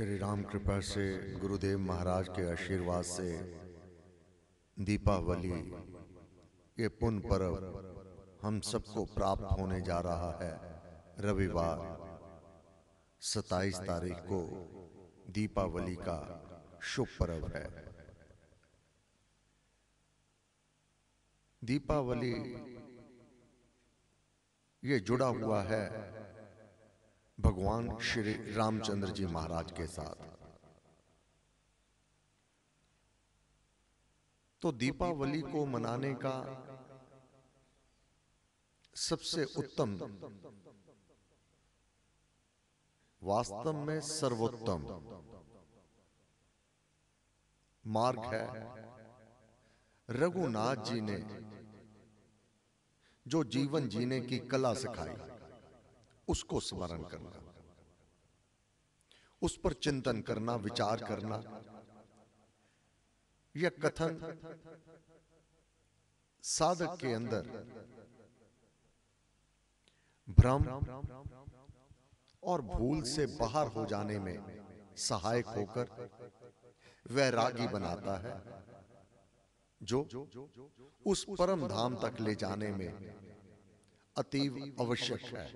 श्री राम कृपा से गुरुदेव महाराज के आशीर्वाद से दीपावली ये पुन पर्व हम सबको प्राप्त होने जा रहा है रविवार 27 तारीख को दीपावली का शुभ पर्व है दीपावली ये जुड़ा हुआ है भगवान श्री रामचंद्र जी महाराज के साथ तो, तो दीपावली को मनाने का सबसे उत्तम वास्तव में सर्वोत्तम मार्ग है रघुनाथ जी ने जो जीवन जीने की कला सिखाई उसको स्मरण करना उस पर चिंतन करना विचार करना यह कथन साधक के अंदर भ्रम और भूल से बाहर हो जाने में सहायक होकर वह रागी बनाता है जो उस परम धाम तक ले जाने में अतीव आवश्यक है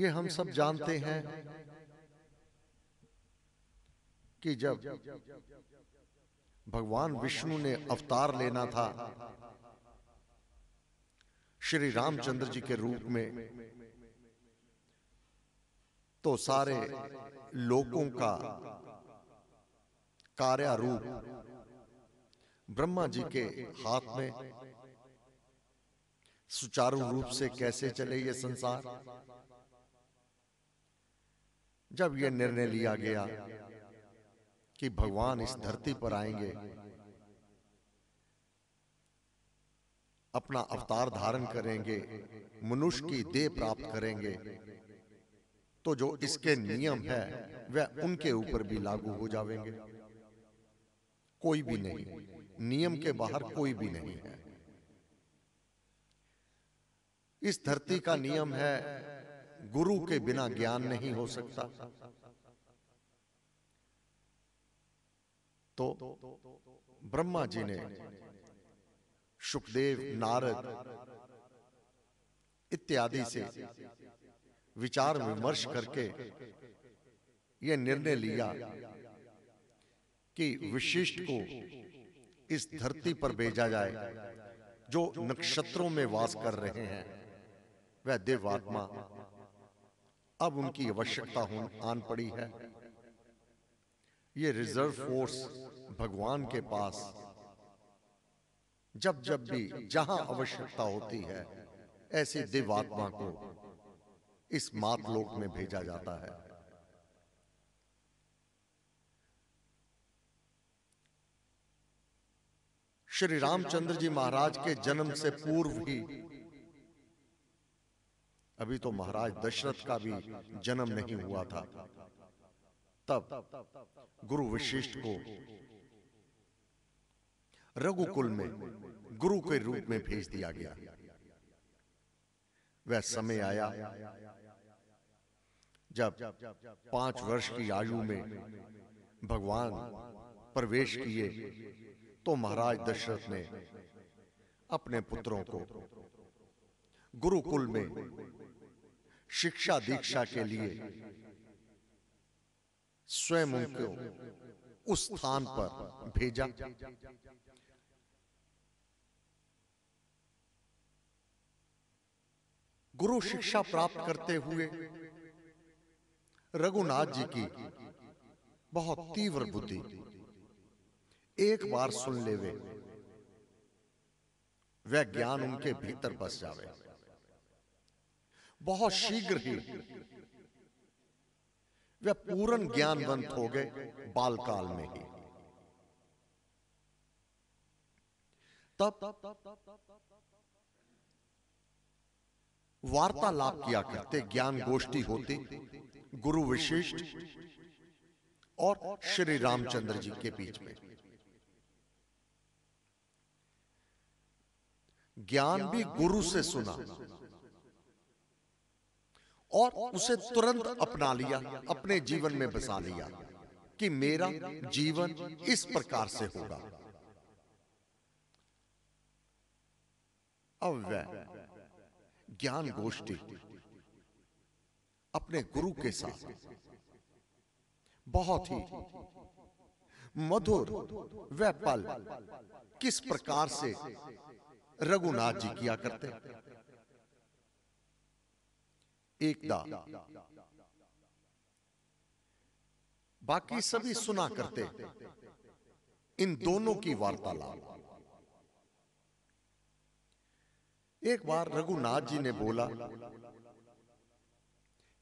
ये हम सब जानते हैं कि जब भगवान विष्णु ने अवतार लेना था श्री रामचंद्र जी के रूप में तो सारे लोगों का कार्यारूप ब्रह्मा जी के हाथ में सुचारू रूप से कैसे चले ये संसार जब यह निर्णय लिया गया कि भगवान इस धरती पर आएंगे अपना अवतार धारण करेंगे मनुष्य की देह प्राप्त करेंगे तो जो इसके नियम है वह उनके ऊपर भी लागू हो जाएंगे कोई भी नहीं नियम के बाहर कोई भी नहीं है इस धरती का नियम है गुरु के बिना ज्ञान नहीं हो सकता तो ब्रह्मा जी ने सुखदेव नारद इत्यादि से विचार विमर्श करके यह निर्णय लिया कि विशिष्ट को इस धरती पर भेजा जाए जो नक्षत्रों में वास कर रहे हैं वह देवात्मा अब उनकी आवश्यकता आन पड़ी है ये रिजर्व फोर्स भगवान के पास जब जब भी जहां आवश्यकता होती है ऐसे देवात्मा को इस मातलोक में भेजा जाता है श्री रामचंद्र जी महाराज के जन्म से पूर्व ही अभी तो महाराज दशरथ का भी जन्म नहीं हुआ था तब गुरु विशिष्ट को रघुकुल में गुरु के रूप में भेज दिया गया वह समय आया जब पांच वर्ष की आयु में भगवान प्रवेश किए तो महाराज दशरथ ने अपने पुत्रों को गुरुकुल में शिक्षा दीक्षा के लिए स्वयं उनको उस स्थान पर भेजा गुरु शिक्षा प्राप्त करते हुए रघुनाथ जी की बहुत तीव्र बुद्धि एक बार सुन ले वे वह ज्ञान उनके भीतर बस जावे बहुत शीघ्र ही वे पूर्ण ज्ञानवंत हो गए बालकाल में ही तब वार्तालाप किया करते ज्ञान गोष्ठी होती गुरु विशिष्ट और श्री रामचंद्र जी के बीच में ज्ञान भी गुरु से सुना और उसे तुरंत अपना लिया अपने जीवन में बसा लिया कि मेरा जीवन इस प्रकार से होगा अब वह ज्ञान गोष्ठी अपने गुरु के साथ बहुत ही मधुर वह पल किस प्रकार से रघुनाथ जी किया करते एकदा बाकी सभी सुना करते इन दोनों की वार्तालाप एक बार रघुनाथ जी ने बोला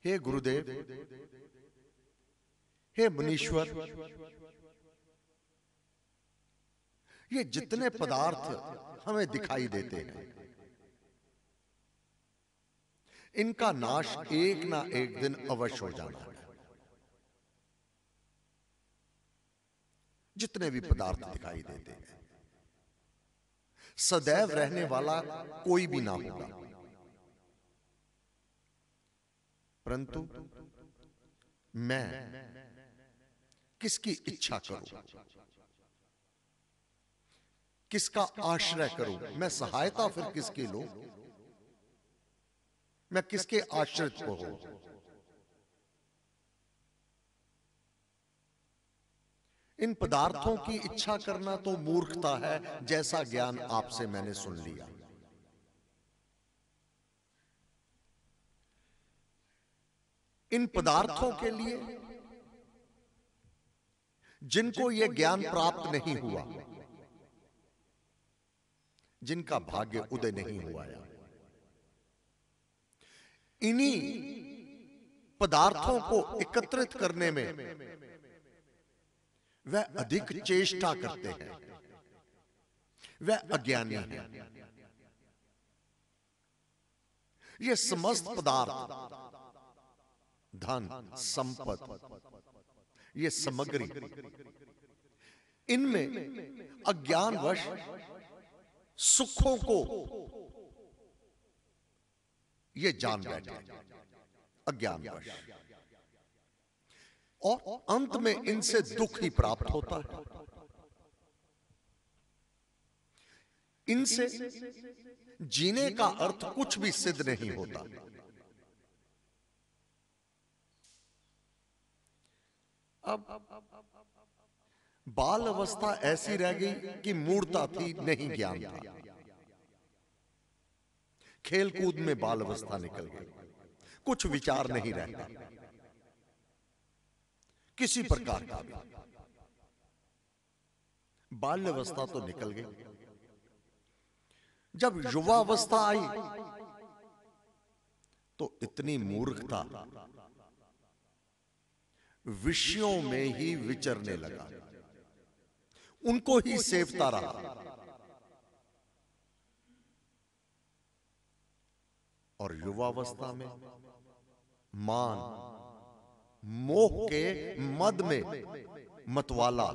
हे गुरुदेव हे मुनीश्वर ये जितने पदार्थ हमें दिखाई देते हैं इनका नाश एक ना एक दिन अवश्य हो जाना है जितने भी पदार्थ दिखाई देते हैं सदैव रहने वाला कोई भी ना होगा परंतु मैं किसकी इच्छा करूं किसका आश्रय करूं मैं सहायता फिर किसके लूं मैं किसके आश्रित को हूं इन पदार्थों की इच्छा करना तो मूर्खता है जैसा ज्ञान आपसे मैंने सुन लिया इन पदार्थों के लिए जिनको यह ज्ञान प्राप्त नहीं हुआ जिनका भाग्य उदय नहीं हुआ है इन्हीं पदार्थों को एकत्रित करने में वह अधिक चेष्टा करते हैं वह अज्ञानी है यह समस्त पदार्थ धन संपद ये सामग्री इनमें अज्ञानवश सुखों को ये जान बैठे अज्ञान और अंत में इनसे दुख ही प्राप्त होता है इनसे जीने का अर्थ कुछ भी सिद्ध नहीं होता अब बाल अवस्था ऐसी रह गई कि मूर्ता थी नहीं ज्ञान था खेलकूद में बाल अवस्था निकल गई कुछ विचार नहीं रहता किसी प्रकार का भी अवस्था तो निकल गई जब युवा अवस्था आई तो इतनी मूर्खता विषयों में ही विचरने लगा उनको ही सेवता रहा और युवावस्था में मान मोह के मद में मतवाला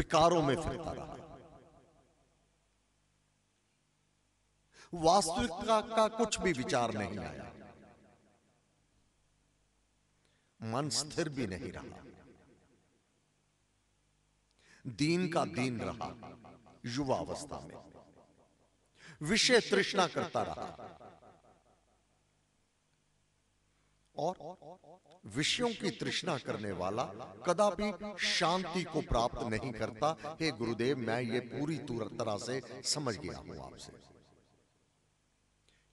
विकारों में फिरता रहा वास्तविकता का कुछ भी विचार नहीं आया मन स्थिर भी नहीं रहा दीन का दीन रहा युवा अवस्था में विषय तृष्णा करता रहा और विषयों की तृष्णा करने वाला कदापि शांति को प्राप्त नहीं करता हे गुरुदेव मैं ये पूरी तरह से समझ गया हूं आपसे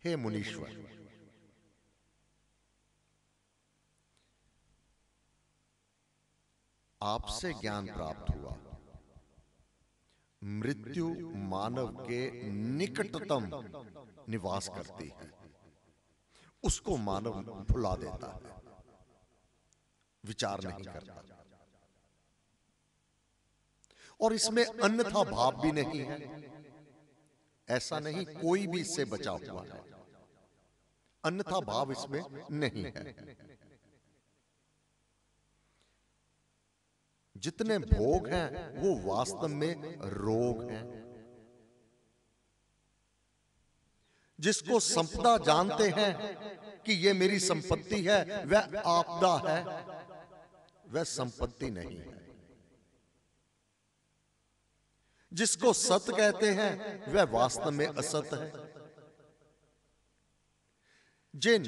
हे मुनीश्वर आपसे ज्ञान प्राप्त हुआ मृत्यु मानव के निकटतम निवास करती है उसको मानव भुला देता है विचार नहीं करता और इसमें अन्यथा भाव भी नहीं है ऐसा नहीं कोई भी इससे बचा हुआ है अन्यथा भाव इसमें नहीं है जितने भोग हैं वो वास्तव में रोग हैं जिसको संपदा जानते हैं कि ये मेरी संपत्ति है वह आपदा है वह संपत्ति नहीं है जिसको सत कहते हैं वह वास्तव में असत है जिन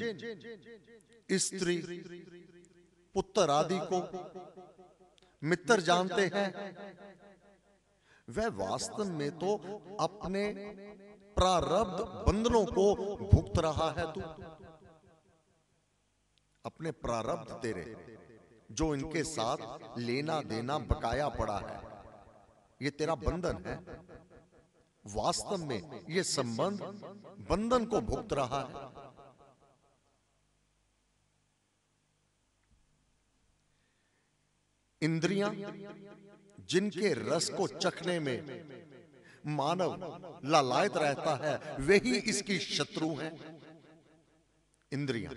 स्त्री पुत्र आदि को मित्र जानते हैं वह वास्तव में तो अपने प्रारब्ध बंधनों को भुगत रहा है तू अपने प्रारब्ध तेरे जो इनके साथ लेना देना बकाया पड़ा है ये तेरा बंधन है वास्तव में ये संबंध बंधन को भुगत रहा है इंद्रियां जिनके रस को चखने में मानव लालायत रहता है वही इसकी शत्रु है इंद्रिया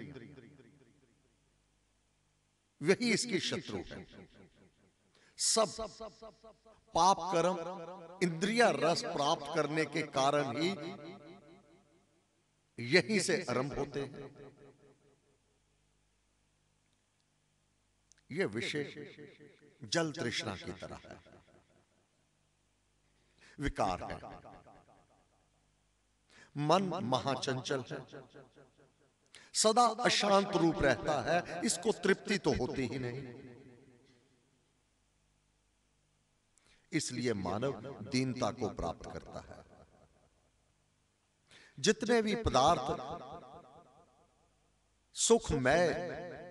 वही इसकी शत्रु है सब पाप कर्म इंद्रिया रस प्राप्त करने के कारण ही यही से आरंभ होते हैं यह विषय जल तृष्णा की तरह है विकार है मन महाचंचल है सदा अशांत रूप रहता है इसको तृप्ति तो होती ही नहीं इसलिए मानव दीनता को प्राप्त करता है जितने भी पदार्थ सुखमय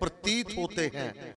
प्रतीत होते हैं